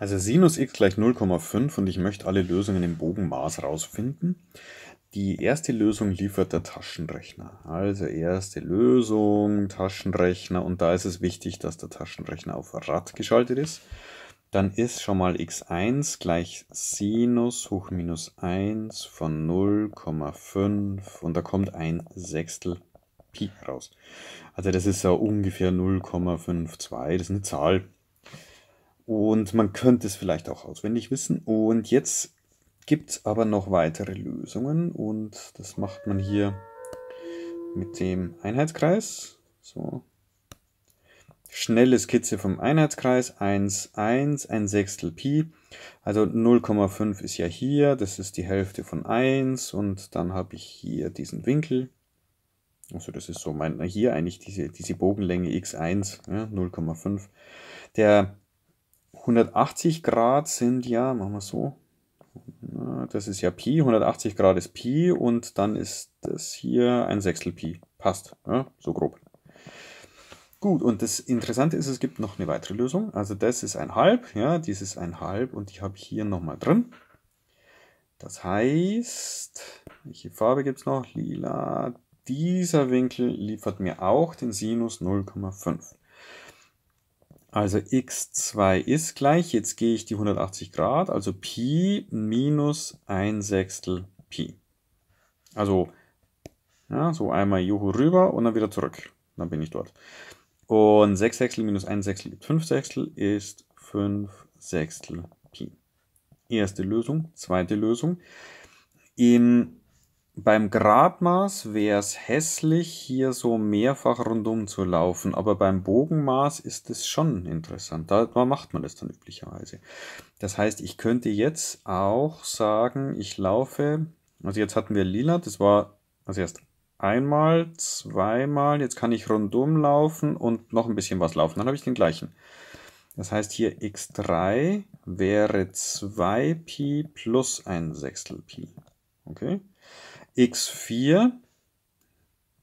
Also Sinus x gleich 0,5 und ich möchte alle Lösungen im Bogenmaß rausfinden. Die erste Lösung liefert der Taschenrechner. Also erste Lösung, Taschenrechner und da ist es wichtig, dass der Taschenrechner auf Rad geschaltet ist. Dann ist schon mal x1 gleich Sinus hoch minus 1 von 0,5 und da kommt ein Sechstel Pi raus. Also das ist ja ungefähr 0,52, das ist eine Zahl. Und man könnte es vielleicht auch auswendig wissen. Und jetzt gibt es aber noch weitere Lösungen. Und das macht man hier mit dem Einheitskreis. So. Schnelle Skizze vom Einheitskreis. 1, 1, ein Sechstel Pi. Also 0,5 ist ja hier. Das ist die Hälfte von 1. Und dann habe ich hier diesen Winkel. Also das ist so mein, hier eigentlich diese, diese Bogenlänge x1, ja, 0,5. Der 180 Grad sind ja, machen wir so, das ist ja Pi, 180 Grad ist Pi und dann ist das hier ein Sechstel Pi. Passt, ja, so grob. Gut, und das Interessante ist, es gibt noch eine weitere Lösung. Also das ist ein Halb, ja, dieses ist ein Halb und ich habe hier nochmal drin. Das heißt, welche Farbe gibt es noch? Lila. Dieser Winkel liefert mir auch den Sinus 0,5. Also x2 ist gleich, jetzt gehe ich die 180 Grad, also Pi minus ein Sechstel Pi. Also ja, so einmal Juhu rüber und dann wieder zurück. Dann bin ich dort. Und 6 Sechstel minus 1 Sechstel gibt 5 Sechstel, ist 5 Sechstel Pi. Erste Lösung, zweite Lösung. Im beim Gradmaß wäre es hässlich, hier so mehrfach rundum zu laufen, aber beim Bogenmaß ist es schon interessant. Da macht man das dann üblicherweise. Das heißt, ich könnte jetzt auch sagen, ich laufe, also jetzt hatten wir lila, das war also erst einmal, zweimal, jetzt kann ich rundum laufen und noch ein bisschen was laufen, dann habe ich den gleichen. Das heißt hier x3 wäre 2pi plus ein Sechstel Pi. Okay. X4,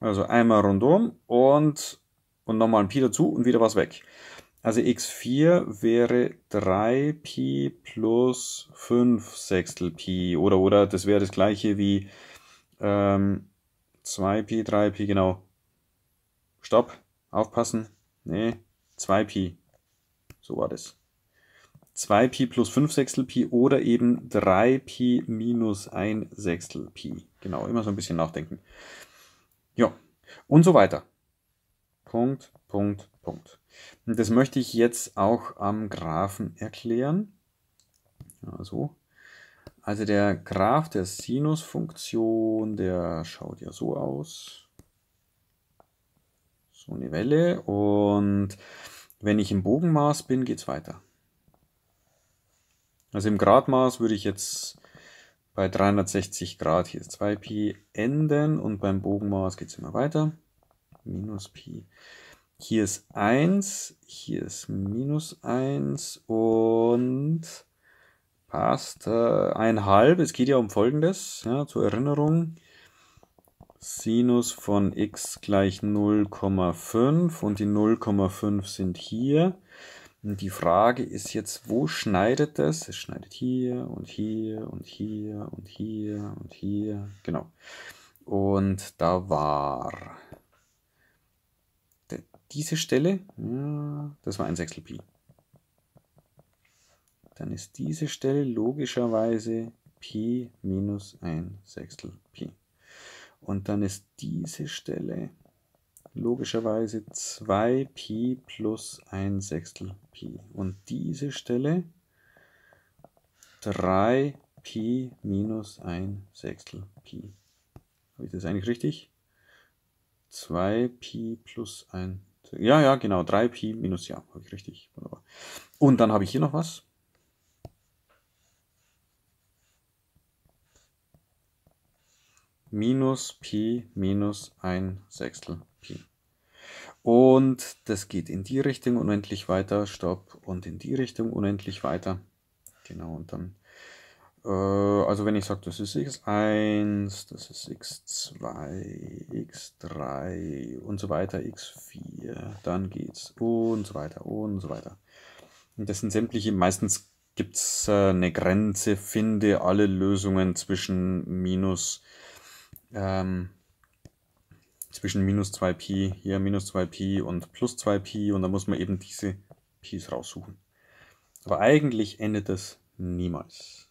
also einmal rundum und, und nochmal ein Pi dazu und wieder was weg. Also x4 wäre 3pi plus 5 Sechstel Pi oder, oder das wäre das gleiche wie ähm, 2pi, 3pi, genau. Stopp, aufpassen. Nee, 2pi. So war das. 2pi plus 5 Sechstel Pi oder eben 3pi minus 1 Sechstel Pi. Genau, immer so ein bisschen nachdenken. Ja, und so weiter. Punkt, Punkt, Punkt. Und das möchte ich jetzt auch am Graphen erklären. Ja, so. Also der Graph der Sinusfunktion, der schaut ja so aus. So eine Welle. Und wenn ich im Bogenmaß bin, geht es weiter. Also im Gradmaß würde ich jetzt bei 360 Grad hier 2pi enden und beim Bogenmaß geht es immer weiter. Minus pi. Hier ist 1, hier ist minus 1 und passt. Äh, ein halb, es geht ja um folgendes, ja, zur Erinnerung. Sinus von x gleich 0,5 und die 0,5 sind hier die Frage ist jetzt, wo schneidet das? Es schneidet hier und hier und hier und hier und hier. Genau. Und da war diese Stelle, ja, das war ein Sechstel Pi. Dann ist diese Stelle logischerweise Pi minus ein Sechstel Pi. Und dann ist diese Stelle logischerweise 2pi plus 1 Sechstel Pi. Und diese Stelle 3pi minus 1 Sechstel Pi. Habe ich das eigentlich richtig? 2pi plus 1. Ja, ja, genau. 3pi minus, ja, habe ich richtig. Wunderbar. Und dann habe ich hier noch was. minus Pi minus ein Sechstel Pi. Und das geht in die Richtung unendlich weiter, Stopp, und in die Richtung unendlich weiter. Genau, und dann, äh, also wenn ich sage, das ist x1, das ist x2, x3 und so weiter, x4, dann geht's und so weiter und so weiter. Und das sind sämtliche, meistens gibt es äh, eine Grenze, finde alle Lösungen zwischen minus ähm, zwischen minus 2pi, hier minus 2pi und plus 2pi und da muss man eben diese Pis raussuchen. Aber eigentlich endet das niemals.